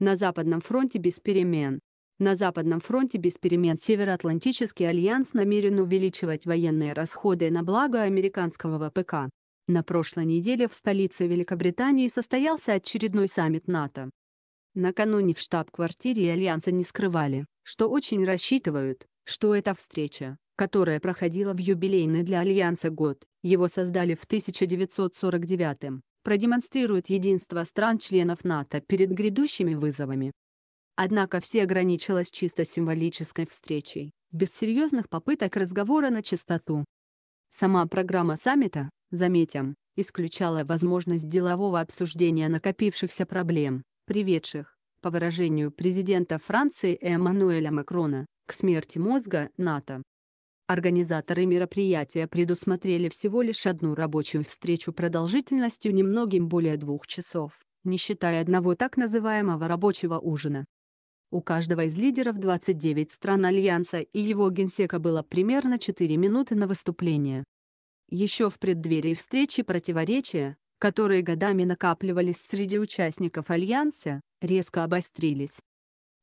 На Западном фронте без перемен. На Западном фронте без перемен Североатлантический альянс намерен увеличивать военные расходы на благо американского ВПК. На прошлой неделе в столице Великобритании состоялся очередной саммит НАТО. Накануне в штаб-квартире Альянса не скрывали, что очень рассчитывают, что эта встреча, которая проходила в юбилейный для Альянса год, его создали в 1949 продемонстрирует единство стран-членов НАТО перед грядущими вызовами. Однако все ограничилось чисто символической встречей, без серьезных попыток разговора на чистоту. Сама программа саммита, заметим, исключала возможность делового обсуждения накопившихся проблем, приведших, по выражению президента Франции Эммануэля Макрона, к смерти мозга НАТО. Организаторы мероприятия предусмотрели всего лишь одну рабочую встречу продолжительностью немногим более двух часов, не считая одного так называемого рабочего ужина. У каждого из лидеров 29 стран Альянса и его генсека было примерно 4 минуты на выступление. Еще в преддверии встречи противоречия, которые годами накапливались среди участников Альянса, резко обострились.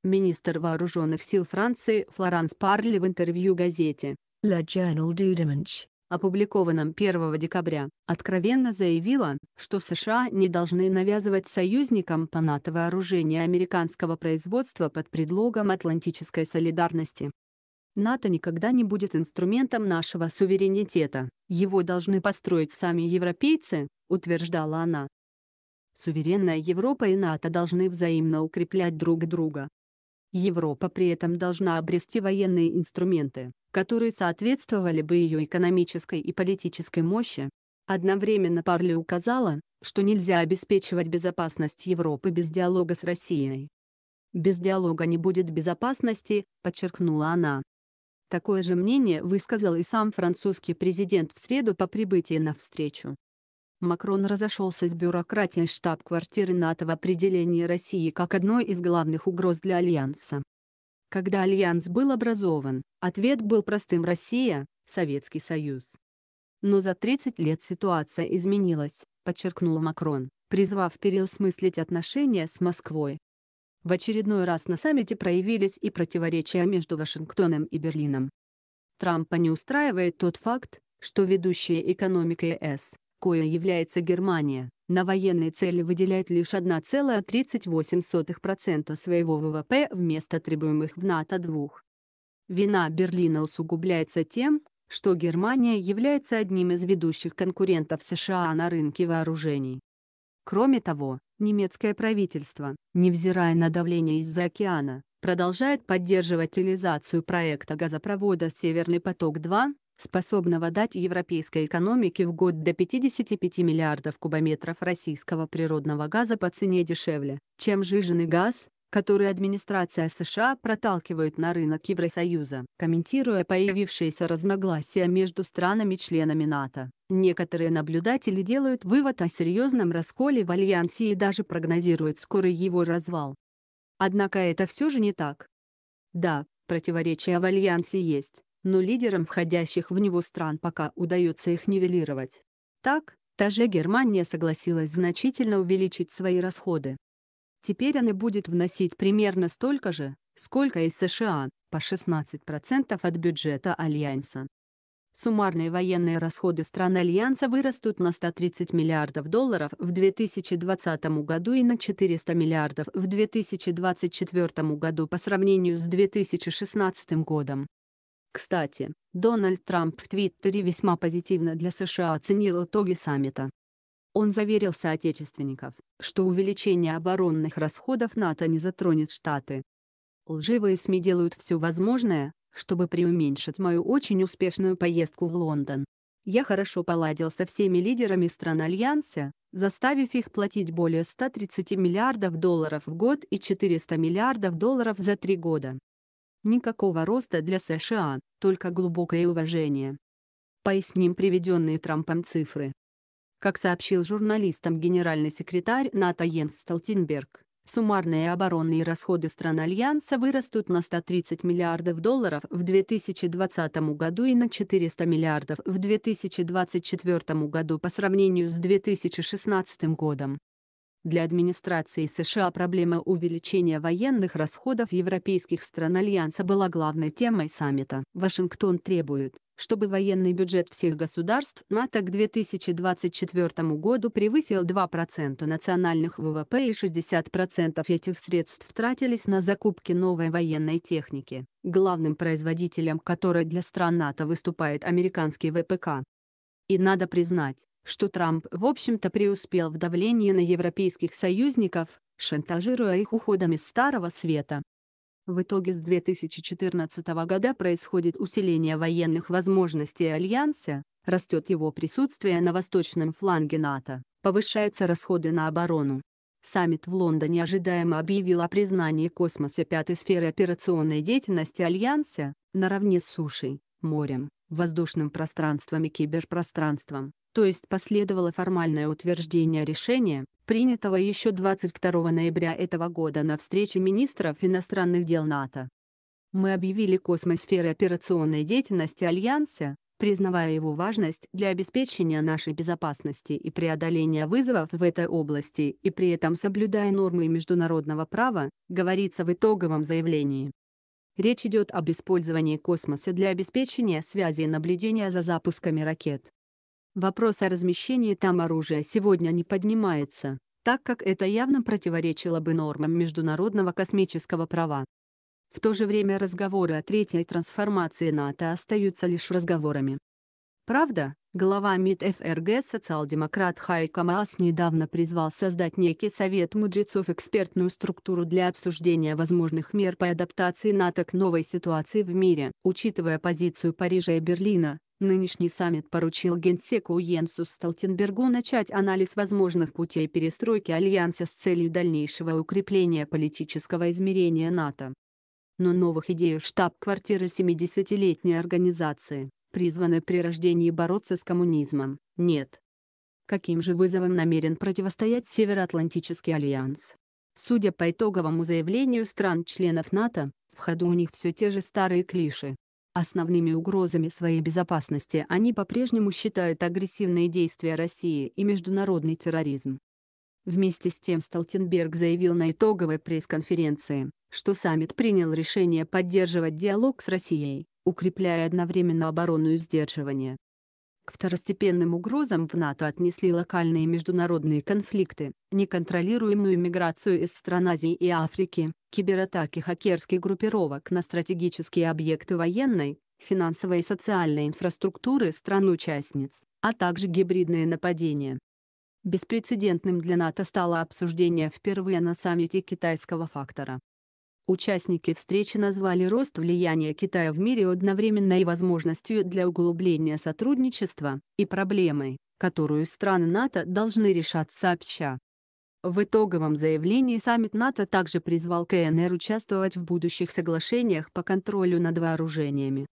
Министр вооруженных сил Франции Флоранс Парли в интервью газете La Journal du Dimanche, опубликованном 1 декабря, откровенно заявила, что США не должны навязывать союзникам по НАТО вооружение американского производства под предлогом атлантической солидарности. НАТО никогда не будет инструментом нашего суверенитета, его должны построить сами европейцы, утверждала она. Суверенная Европа и НАТО должны взаимно укреплять друг друга. Европа при этом должна обрести военные инструменты, которые соответствовали бы ее экономической и политической мощи. Одновременно Парли указала, что нельзя обеспечивать безопасность Европы без диалога с Россией. «Без диалога не будет безопасности», — подчеркнула она. Такое же мнение высказал и сам французский президент в среду по прибытии на встречу. Макрон разошелся с бюрократией штаб-квартиры НАТО в определении России как одной из главных угроз для Альянса. Когда Альянс был образован, ответ был простым «Россия, Советский Союз». Но за 30 лет ситуация изменилась, подчеркнула Макрон, призвав переосмыслить отношения с Москвой. В очередной раз на саммите проявились и противоречия между Вашингтоном и Берлином. Трампа не устраивает тот факт, что ведущие экономика ЕС какое является Германия, на военные цели выделяет лишь 1,38% своего ВВП вместо требуемых в НАТО двух. Вина Берлина усугубляется тем, что Германия является одним из ведущих конкурентов США на рынке вооружений. Кроме того, немецкое правительство, невзирая на давление из-за океана, продолжает поддерживать реализацию проекта газопровода «Северный поток-2», способного дать европейской экономике в год до 55 миллиардов кубометров российского природного газа по цене дешевле, чем жиженый газ, который администрация США проталкивает на рынок Евросоюза. Комментируя появившиеся разногласия между странами-членами НАТО, некоторые наблюдатели делают вывод о серьезном расколе в Альянсе и даже прогнозируют скорый его развал. Однако это все же не так. Да, противоречия в Альянсе есть, но лидерам входящих в него стран пока удается их нивелировать. Так, та же Германия согласилась значительно увеличить свои расходы. Теперь она будет вносить примерно столько же, сколько и США, по 16% от бюджета Альянса. Суммарные военные расходы стран Альянса вырастут на 130 миллиардов долларов в 2020 году и на 400 миллиардов в 2024 году по сравнению с 2016 годом. Кстати, Дональд Трамп в Твиттере весьма позитивно для США оценил итоги саммита. Он заверил соотечественников, что увеличение оборонных расходов НАТО не затронет Штаты. Лживые СМИ делают все возможное, чтобы преуменьшить мою очень успешную поездку в Лондон. Я хорошо поладил со всеми лидерами стран Альянса, заставив их платить более 130 миллиардов долларов в год и 400 миллиардов долларов за три года. Никакого роста для США, только глубокое уважение. Поясним приведенные Трампом цифры. Как сообщил журналистам генеральный секретарь НАТО Йенс Столтенберг, суммарные оборонные расходы стран Альянса вырастут на 130 миллиардов долларов в 2020 году и на 400 миллиардов в 2024 году по сравнению с 2016 годом. Для администрации США проблема увеличения военных расходов европейских стран Альянса была главной темой саммита. Вашингтон требует, чтобы военный бюджет всех государств НАТО к 2024 году превысил 2% национальных ВВП и 60% этих средств тратились на закупки новой военной техники, главным производителем которой для стран НАТО выступает американский ВПК. И надо признать, что Трамп, в общем-то, преуспел в давлении на европейских союзников, шантажируя их уходом из Старого Света. В итоге с 2014 года происходит усиление военных возможностей Альянса, растет его присутствие на восточном фланге НАТО, повышаются расходы на оборону. Саммит в Лондоне ожидаемо объявил о признании космоса пятой сферы операционной деятельности Альянса, наравне с сушей, морем, воздушным пространством и киберпространством, то есть последовало формальное утверждение решения, принятого еще 22 ноября этого года на встрече министров иностранных дел НАТО. Мы объявили космос сферы операционной деятельности Альянса, признавая его важность для обеспечения нашей безопасности и преодоления вызовов в этой области и при этом соблюдая нормы международного права, говорится в итоговом заявлении. Речь идет об использовании космоса для обеспечения связи и наблюдения за запусками ракет. Вопрос о размещении там оружия сегодня не поднимается, так как это явно противоречило бы нормам международного космического права. В то же время разговоры о третьей трансформации НАТО остаются лишь разговорами. Правда, глава МИД ФРГ социал-демократ Хайко Маас недавно призвал создать некий совет мудрецов-экспертную структуру для обсуждения возможных мер по адаптации НАТО к новой ситуации в мире. Учитывая позицию Парижа и Берлина, Нынешний саммит поручил генсеку Йенсу Столтенбергу начать анализ возможных путей перестройки Альянса с целью дальнейшего укрепления политического измерения НАТО. Но новых идей у штаб-квартиры 70-летней организации призваны при рождении бороться с коммунизмом, нет. Каким же вызовом намерен противостоять Североатлантический альянс? Судя по итоговому заявлению стран-членов НАТО, в ходу у них все те же старые клиши. Основными угрозами своей безопасности они по-прежнему считают агрессивные действия России и международный терроризм. Вместе с тем Столтенберг заявил на итоговой пресс-конференции, что саммит принял решение поддерживать диалог с Россией, укрепляя одновременно оборону и сдерживание. К второстепенным угрозам в НАТО отнесли локальные международные конфликты, неконтролируемую миграцию из стран Азии и Африки, кибератаки хакерских группировок на стратегические объекты военной, финансовой и социальной инфраструктуры стран-участниц, а также гибридные нападения. Беспрецедентным для НАТО стало обсуждение впервые на саммите китайского фактора. Участники встречи назвали рост влияния Китая в мире одновременно и возможностью для углубления сотрудничества, и проблемой, которую страны НАТО должны решать сообща. В итоговом заявлении саммит НАТО также призвал КНР участвовать в будущих соглашениях по контролю над вооружениями.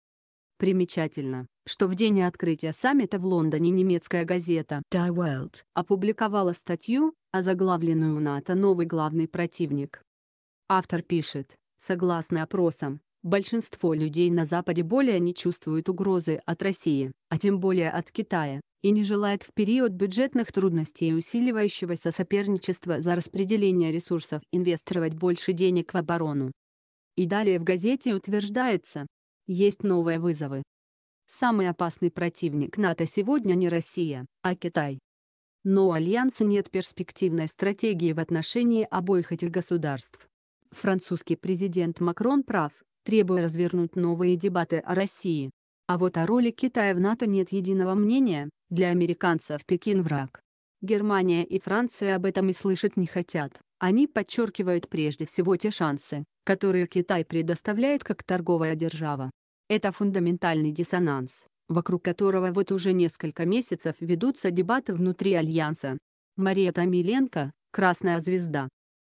Примечательно, что в день открытия саммита в Лондоне немецкая газета Die Welt опубликовала статью, озаглавленную НАТО «Новый главный противник». Автор пишет, согласно опросам, большинство людей на Западе более не чувствуют угрозы от России, а тем более от Китая, и не желает в период бюджетных трудностей и усиливающегося соперничества за распределение ресурсов инвестировать больше денег в оборону. И далее в газете утверждается, есть новые вызовы. Самый опасный противник НАТО сегодня не Россия, а Китай. Но у Альянса нет перспективной стратегии в отношении обоих этих государств. Французский президент Макрон прав, требуя развернуть новые дебаты о России. А вот о роли Китая в НАТО нет единого мнения, для американцев Пекин враг. Германия и Франция об этом и слышать не хотят. Они подчеркивают прежде всего те шансы, которые Китай предоставляет как торговая держава. Это фундаментальный диссонанс, вокруг которого вот уже несколько месяцев ведутся дебаты внутри Альянса. Мария Томиленко, «Красная звезда»,